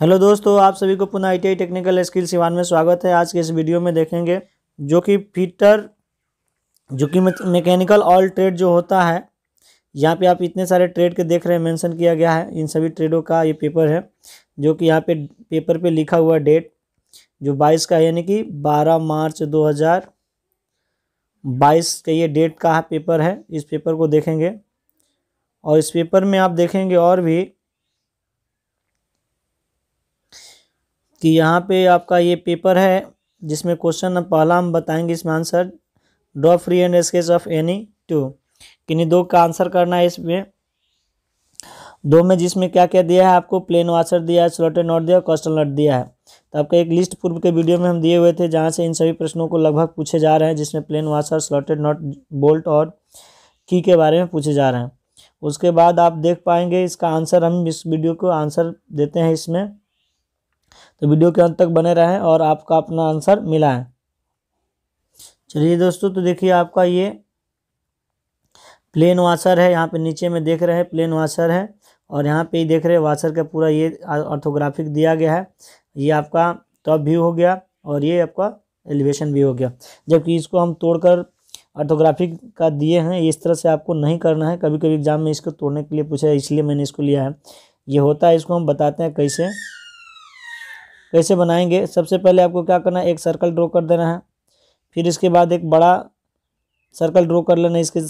hello दोस्तों आप सभी को पुनः आई टेक्निकल स्किल सिवान में स्वागत है आज के इस वीडियो में देखेंगे जो कि फीटर जो कि मैकेनिकल ऑल ट्रेड जो होता है यहाँ पे आप इतने सारे ट्रेड के देख रहे हैं मेंशन किया गया है इन सभी ट्रेडों का ये पेपर है जो कि यहाँ पे पेपर पे लिखा हुआ डेट जो बाईस का यानी कि बारह मार्च दो हज़ार बाईस का ये डेट का पेपर है इस पेपर को देखेंगे और इस पेपर में आप देखेंगे और भी कि यहाँ पे आपका ये पेपर है जिसमें क्वेश्चन पहला हम बताएंगे इसमें answer draw freehand sketch of any two किन्हीं दो का आंसर करना है इसमें दो में जिसमें क्या क्या दिया है आपको प्लेन वाशर दिया है स्लोटे नोट दिया कॉस्टल नोट दिया है तो आपका एक लिस्ट पूर्व के वीडियो में हम दिए हुए थे जहाँ से इन सभी प्रश्नों को लगभग पूछे जा रहे हैं जिसमें plain washer slotted nut bolt और की के बारे में पूछे जा रहे हैं उसके बाद आप देख पाएंगे इसका आंसर हम इस वीडियो को आंसर देते हैं इसमें तो वीडियो के अंत तक बने रहें और आपका अपना आंसर मिला है चलिए दोस्तों तो देखिए आपका ये प्लेन वाशर है यहाँ पे नीचे में देख रहे हैं प्लेन वाशर है और यहाँ पे देख रहे हैं वाशर का पूरा ये ऑर्थोग्राफिक दिया गया है ये आपका टॉप व्यू हो गया और ये आपका एलिवेशन भी हो गया जबकि इसको हम तोड़कर ऑर्थोग्राफिक का दिए हैं इस तरह से आपको नहीं करना है कभी कभी एग्जाम में इसको तोड़ने के लिए पूछा है इसलिए मैंने इसको लिया है ये होता है इसको हम बताते हैं कैसे कैसे बनाएंगे सबसे पहले आपको क्या करना है एक सर्कल ड्रॉ कर देना है फिर इसके बाद एक बड़ा सर्कल ड्रॉ कर लेना है इसके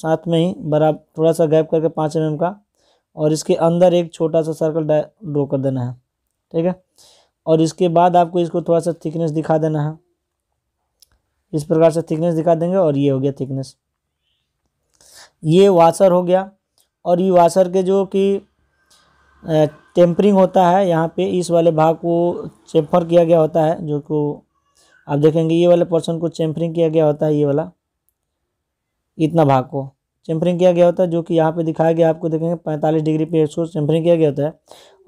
साथ में ही बराबर थोड़ा सा गैप करके पाँच एम mm का और इसके अंदर एक छोटा सा सर्कल ड्रॉ कर देना है ठीक है और इसके बाद आपको इसको थोड़ा सा थिकनेस दिखा देना है इस प्रकार से थिकनेस दिखा देंगे और ये हो गया थिकनेस ये वाशर हो गया और ये वाशर के जो कि टेम्परिंग होता है यहाँ पे इस वाले भाग को चेम्फर किया गया होता है जो को आप देखेंगे ये वाले पोर्सन को चेम्फरिंग किया गया होता है ये वाला इतना भाग को चेम्फरिंग किया गया होता है जो कि यहाँ पे दिखाया गया आपको देखेंगे पैंतालीस डिग्री पे इसको चेम्फरिंग किया गया होता है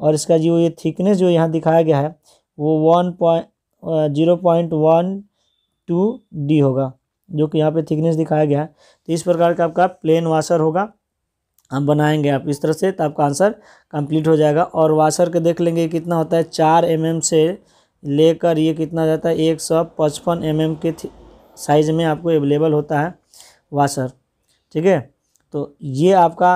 और इसका जो ये थिकनेस जो यहाँ दिखाया गया है वो one point zero point one two D होगा जो कि यहाँ पर थिकनेस दिखाया गया है तो इस प्रकार का आपका प्लेन वाशर होगा हम बनाएंगे आप इस तरह से तो आपका आंसर कंप्लीट हो जाएगा और वाशर के देख लेंगे कितना होता है चार एम mm से लेकर ये कितना जाता है एक सौ पचपन एम एम के साइज़ में आपको अवेलेबल होता है वाशर ठीक है तो ये आपका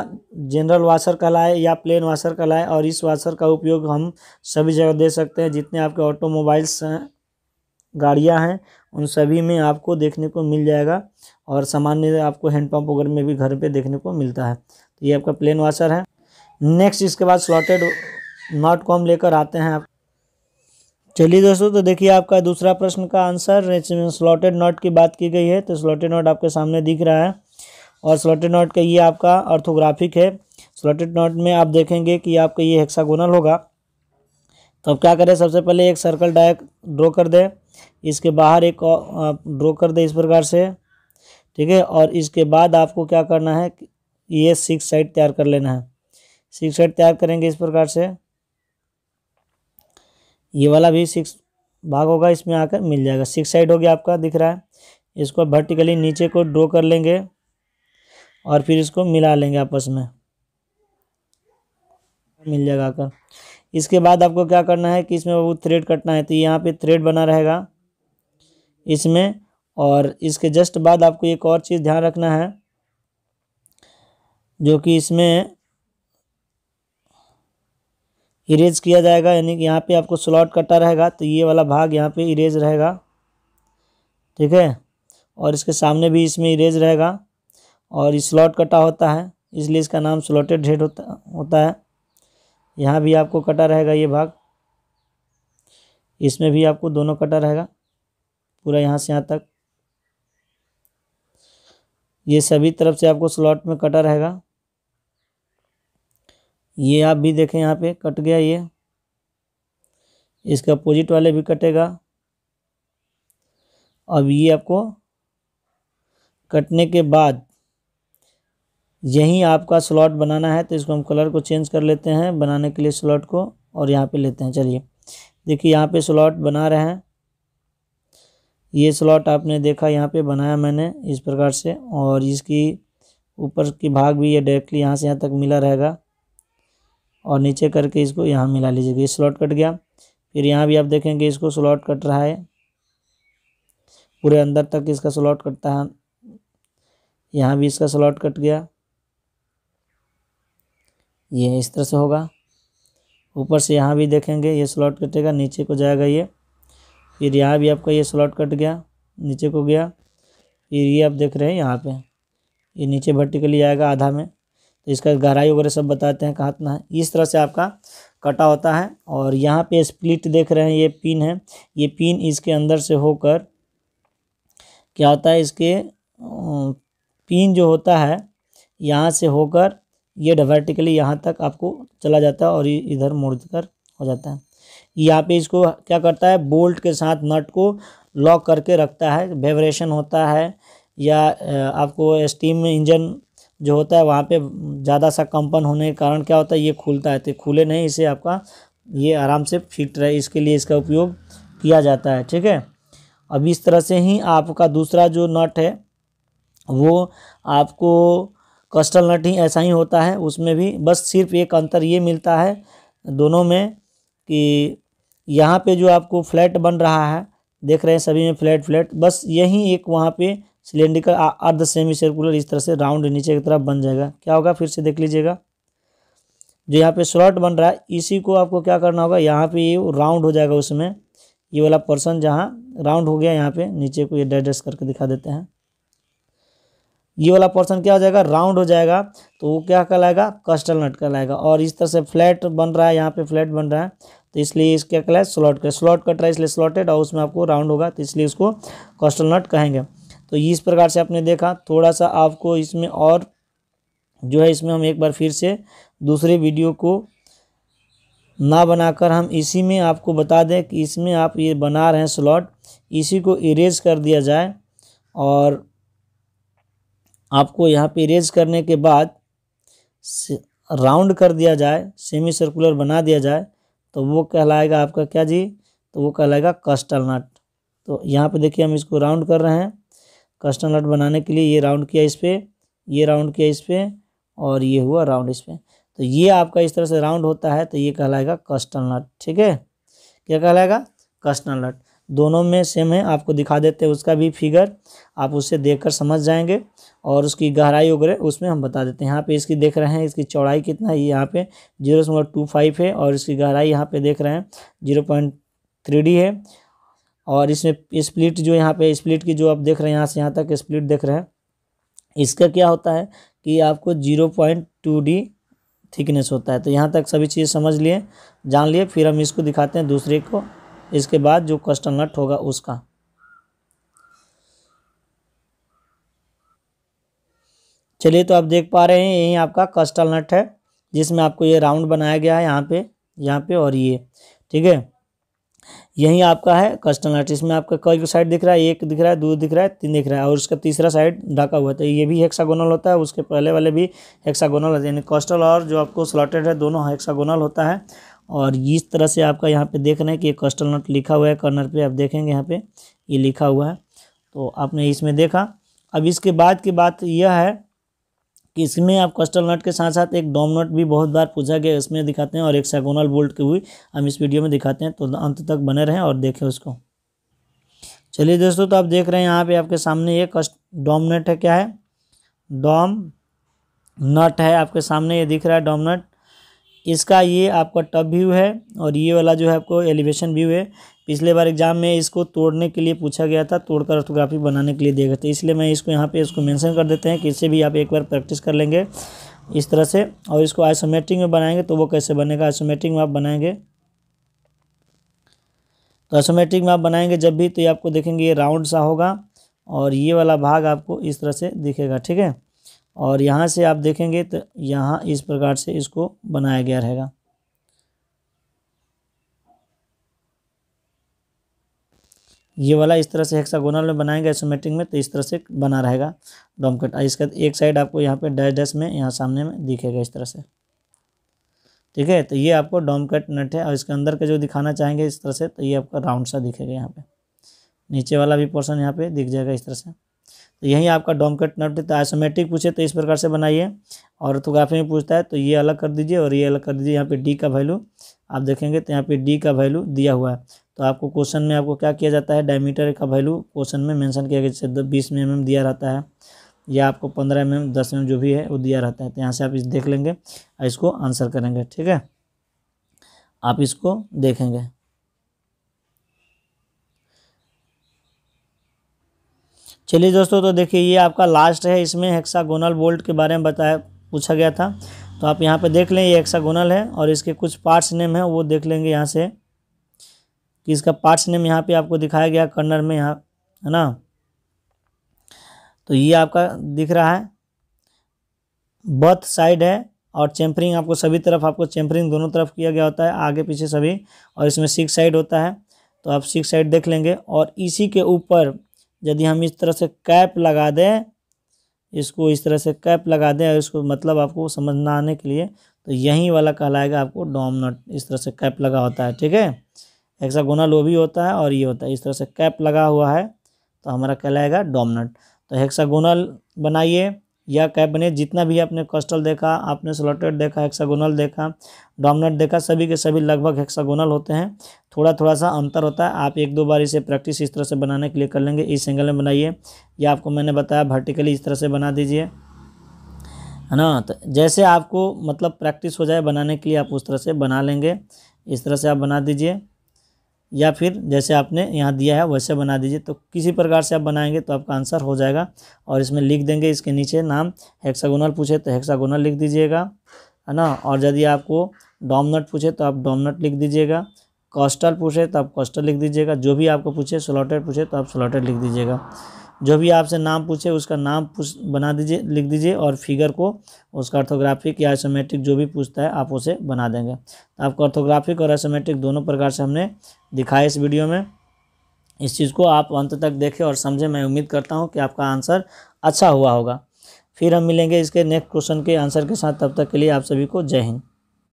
जनरल वाशर कहलाए या प्लेन वाशर कहलाए और इस वाशर का उपयोग हम सभी जगह दे सकते हैं जितने आपके ऑटोमोबाइल्स हैं गाड़ियाँ हैं उन सभी में आपको देखने को मिल जाएगा और सामान्य आपको हैंडपम्प वगैरह में भी घर पे देखने को मिलता है तो ये आपका प्लेन वाशर है नेक्स्ट इसके बाद स्लॉटेड नॉट कॉम लेकर आते हैं आप चलिए दोस्तों तो देखिए आपका दूसरा प्रश्न का आंसर स्लॉटेड नॉट की बात की गई है तो स्लॉटेड नॉट आपके सामने दिख रहा है और स्लॉटेड नॉट का ये आपका ऑर्थोग्राफिक है स्लॉटेड नॉट में आप देखेंगे कि आपका ये हेक्सागोनल होगा तो अब क्या करें सबसे पहले एक सर्कल डायरेक्ट ड्रॉ कर दें इसके बाहर एक ड्रॉ कर दें इस प्रकार से ठीक है और इसके बाद आपको क्या करना है ये सिक्स साइड तैयार कर लेना है सिक्स साइड तैयार करेंगे इस प्रकार से ये वाला भी सिक्स भाग होगा इसमें आकर मिल जाएगा सिक्स साइड हो गया आपका दिख रहा है इसको वर्टिकली नीचे को ड्रॉ कर लेंगे और फिर इसको मिला लेंगे आपस में मिल जाएगा आकर इसके बाद आपको क्या करना है कि इसमें वो थ्रेड कटना है तो यहाँ पे थ्रेड बना रहेगा इसमें और इसके जस्ट बाद आपको एक और चीज़ ध्यान रखना है जो कि इसमें इरेज किया जाएगा यानी कि यहाँ पे आपको स्लॉट कटा रहेगा तो ये वाला भाग यहाँ पे इरेज रहेगा ठीक है और इसके सामने भी इसमें इरेज रहेगा और स्लॉट कटा होता है इसलिए इसका नाम स्लॉटेड हेड होता होता है यहाँ भी आपको कटा रहेगा ये भाग इसमें भी आपको दोनों कटा रहेगा पूरा यहाँ से यहाँ तक ये सभी तरफ से आपको स्लॉट में कटा रहेगा ये आप भी देखें यहाँ पे कट गया ये इसका अपोजिट वाले भी कटेगा अब ये आपको कटने के बाद यहीं आपका स्लॉट बनाना है तो इसको हम कलर को चेंज कर लेते हैं बनाने के लिए स्लॉट को और यहाँ पे लेते हैं चलिए देखिए यहाँ पे स्लॉट बना रहे हैं ये स्लॉट आपने देखा यहाँ पे बनाया मैंने इस प्रकार से और इसकी ऊपर की भाग भी ये डायरेक्टली यहाँ से यहाँ तक मिला रहेगा और नीचे करके इसको यहाँ मिला लीजिएगा ये स्लॉट कट गया फिर यहाँ भी आप देखेंगे इसको स्लॉट कट रहा है पूरे अंदर तक इसका स्लॉट कटता है यहाँ भी इसका स्लॉट कट गया ये इस तरह से होगा ऊपर से यहाँ भी देखेंगे ये स्लॉट कटेगा नीचे को जाएगा ये फिर यहाँ भी आपका ये स्लॉट कट गया नीचे को गया फिर ये आप देख रहे हैं यहाँ पे ये नीचे वर्टिकली आएगा आधा में इसका गहराई वगैरह सब बताते हैं कहाँ इतना है इस तरह से आपका कटा होता है और यहाँ पे स्प्लिट देख रहे हैं ये पिन है ये पिन इसके अंदर से होकर क्या होता है इसके पिन जो होता है यहाँ से होकर ये वर्टिकली यहाँ तक आपको चला जाता है और ये इधर मुड़ कर हो जाता है यहाँ पे इसको क्या करता है बोल्ट के साथ नट को लॉक करके रखता है वेवरेशन होता है या आपको स्टीम इंजन जो होता है वहाँ पे ज़्यादा सा कंपन होने के कारण क्या होता है ये खुलता है तो खुले नहीं इसे आपका ये आराम से फिट रहे इसके लिए इसका उपयोग किया जाता है ठीक है अब इस तरह से ही आपका दूसरा जो नट है वो आपको कस्टल नट ही ऐसा ही होता है उसमें भी बस सिर्फ एक अंतर ये मिलता है दोनों में कि यहाँ पे जो आपको फ्लैट बन रहा है देख रहे हैं सभी में फ्लैट फ्लैट बस यही एक वहाँ पे सिलेंडिकल अर्ध सेमी सर्कुलर इस तरह से राउंड नीचे की तरफ बन जाएगा क्या होगा फिर से देख लीजिएगा जो यहाँ पे स्लॉट बन रहा है इसी को आपको क्या करना होगा यहाँ पे ये राउंड हो जाएगा उसमें ये वाला पर्सन जहाँ राउंड हो गया यहाँ पे नीचे को ये डेडेस करके दिखा देते हैं ये वाला पर्सन क्या हो जाएगा राउंड हो जाएगा तो वो क्या कहलाएगा कस्टल नट कहलाएगा और इस तरह से फ्लैट बन रहा है यहाँ पे फ्लैट बन रहा है तो इसलिए इस क्या कहलाए स्लॉट का स्लॉट कट रहा है इसलिए स्लॉटेड और उसमें आपको राउंड होगा तो इसलिए उसको कस्टल नट कहेंगे तो इस प्रकार से आपने देखा थोड़ा सा आपको इसमें और जो है इसमें हम एक बार फिर से दूसरे वीडियो को ना बनाकर हम इसी में आपको बता दें कि इसमें आप ये बना रहे हैं स्लॉट इसी को इरेज कर दिया जाए और आपको यहाँ पे इरेज करने के बाद राउंड कर दिया जाए सेमी सर्कुलर बना दिया जाए तो वो कहलाएगा आपका क्या जी तो वो कहलाएगा कस्टल नट तो यहाँ पे देखिए हम इसको राउंड कर रहे हैं कस्टम लॉट बनाने के लिए ये राउंड किया इस पर ये राउंड किया इस पर और ये हुआ राउंड इस पर तो ये आपका इस तरह से राउंड होता है तो ये कहलाएगा कस्टम लॉट ठीक है क्या कहलाएगा कस्टम लॉट दोनों में सेम है आपको दिखा देते हैं उसका भी फिगर आप देख कर समझ जाएंगे और उसकी गहराई वगैरह उसमें हम बता देते हैं यहाँ पे इसकी देख रहे हैं इसकी चौड़ाई कितना है ये यहाँ पे जीरो टू फाइव है और इसकी गहराई यहाँ पे देख रहे हैं जीरो पॉइंट थ्री डी है और इसमें स्प्लिट जो यहाँ पे स्प्लिट की जो आप देख रहे हैं यहाँ से यहाँ तक स्प्लिट देख रहे हैं इसका क्या होता है कि आपको zero point two D thickness होता है तो यहाँ तक सभी चीज़ समझ लिए जान लिए फिर हम इसको दिखाते हैं दूसरे को इसके बाद जो कस्टम नट होगा उसका चलिए तो आप देख पा रहे हैं यही आपका कस्टल नट है जिसमें आपको ये राउंड बनाया गया है यहाँ पे यहाँ पे और ये ठीक है यही आपका है कस्टल नट इसमें आपका कई साइड दिख रहा है एक दिख रहा है दो दिख रहा है तीन दिख रहा है और उसका तीसरा साइड ढका हुआ है तो ये भी हेक्सागोनल होता है उसके पहले वाले भी हेक्सागोनल होते हैं यानी कस्टल और जो आपको स्लॉटेड है दोनों हेक्सागोनल होता है और इस तरह से आपका यहाँ पे देख रहे हैं कि कस्टल नट लिखा हुआ है कॉर्नर पे आप देखेंगे यहाँ पे ये लिखा हुआ है तो आपने इसमें देखा अब इसके बाद की बात यह है कि इसमें आप कस्टल नट के साथ साथ एक डोम नट भी बहुत बार पूछा गया इसमें दिखाते हैं और एक सेगोनल बोल्ट के हुई हम इस वीडियो में दिखाते हैं तो अंत तक बने रहें और देखें उसको चलिए दोस्तों तो आप देख रहे हैं यहाँ पे आपके सामने ये कस्ट डोम नट है क्या है डोम नट है आपके सामने ये दिख रहा है डोम नट इसका ये आपका टप व्यू है और ये वाला जो है आपको एलिवेशन व्यू है पिछले बार एग्जाम में इसको तोड़ने के लिए पूछा गया था तोड़कर ऑर्थोग्राफी बनाने के लिए देखे थे इसलिए मैं इसको यहाँ पे इसको मेंशन कर देते हैं कि इससे भी आप एक बार प्रैक्टिस कर लेंगे इस तरह से और इसको आइसोमेट्रिक में बनाएंगे तो वो कैसे बनेगा आइसोमेट्रिक में आप बनाएंगे तो आइसोमेट्रिक में आप बनाएंगे जब भी तो ये आपको देखेंगे ये राउंड सा होगा और ये वाला भाग आपको इस तरह से दिखेगा ठीक है और यहाँ से आप देखेंगे तो यहाँ इस प्रकार से इसको बनाया गया रहेगा ये वाला इस तरह से हेक्सागोनल में बनाएंगे आइसोमेट्रिक में तो इस तरह से बना रहेगा डोमकट तो और इसका एक साइड आपको यहाँ पे डैश डैश में यहाँ सामने में दिखेगा इस तरह से ठीक है तो ये आपको डोमकट नट है और इसके अंदर का जो दिखाना चाहेंगे इस तरह से तो ये आपका राउंड सा दिखेगा यहाँ पे नीचे वाला भी पोर्सन यहाँ पे दिख जाएगा इस तरह से तो यहीं आपका कट नट तो आइसोमेट्रिक पूछे तो इस प्रकार से बनाइए और ऑर्थोग्राफी में पूछता है तो ये अलग कर दीजिए और ये अलग कर दीजिए यहाँ पे डी का वैल्यू आप देखेंगे तो यहाँ पे डी का वैल्यू दिया हुआ है तो आपको क्वेश्चन में आपको क्या किया जाता है डायमीटर का वैल्यू क्वेश्चन में मैंशन किया गया जैसे बीस में mm एम दिया रहता है या आपको पंद्रह एम mm, एम दस एम mm जो भी है वो दिया रहता है तो यहाँ से आप इस देख लेंगे और इसको आंसर करेंगे ठीक है आप इसको देखेंगे चलिए दोस्तों तो देखिए ये आपका लास्ट है इसमें हेक्सागोनल बोल्ट के बारे में बताया पूछा गया था तो आप यहाँ पे देख लें ये हेक्सागोनल है और इसके कुछ पार्ट्स नेम है वो देख लेंगे यहाँ से कि इसका पार्ट्स नेम यहाँ पे आपको दिखाया गया कर्नर में यहाँ है ना तो ये आपका दिख रहा है बर्थ साइड है और चैम्परिंग आपको सभी तरफ आपको चैम्परिंग दोनों तरफ किया गया होता है आगे पीछे सभी और इसमें सिक्स साइड होता है तो आप सिक्स साइड देख लेंगे और इसी के ऊपर यदि हम इस तरह से कैप लगा दें इसको इस तरह से कैप लगा दें और इसको मतलब आपको समझना आने के लिए तो यहीं वाला कहलाएगा आपको डोमनट इस तरह से कैप लगा होता है ठीक है हेक्सागोनल वो भी होता है और ये होता है इस तरह से कैप लगा हुआ है तो हमारा कहलाएगा डोमनट तो हेक्सागोनल बनाइए या कैबिनेट जितना भी आपने कॉस्टल देखा आपने स्लॉटेड देखा हेक्सागोनल देखा डोमिनेट देखा सभी के सभी लगभग हेक्सागोनल होते हैं थोड़ा थोड़ा सा अंतर होता है आप एक दो बार इसे प्रैक्टिस इस तरह से बनाने के लिए कर लेंगे इस एंगल में बनाइए या आपको मैंने बताया वर्टिकली इस तरह से बना दीजिए है ना तो जैसे आपको मतलब प्रैक्टिस हो जाए बनाने के लिए आप उस तरह से बना लेंगे इस तरह से आप बना दीजिए या फिर जैसे आपने यहाँ दिया है वैसे बना दीजिए तो किसी प्रकार से आप बनाएंगे तो आपका आंसर हो जाएगा और इसमें लिख देंगे इसके नीचे नाम हेक्सागोनल पूछे तो हेक्सागोनल लिख दीजिएगा है ना और यदि आपको डोमनट पूछे तो आप डोमनट लिख दीजिएगा कॉस्टल पूछे तो आप कॉस्टल लिख दीजिएगा जो भी आपको पूछे स्लॉटेड पूछे तो आप स्लॉटेड लिख दीजिएगा जो भी आपसे नाम पूछे उसका नाम पूछ बना दीजिए लिख दीजिए और फिगर को उसका अर्थोग्राफिक या एसोमेट्रिक जो भी पूछता है आप उसे बना देंगे तो आपको अर्थोग्राफिक और एसोमेट्रिक दोनों प्रकार से हमने दिखाया इस वीडियो में इस चीज़ को आप अंत तक देखें और समझें मैं उम्मीद करता हूँ कि आपका आंसर अच्छा हुआ होगा फिर हम मिलेंगे इसके नेक्स्ट क्वेश्चन के आंसर के साथ तब तक के लिए आप सभी को जय हिंद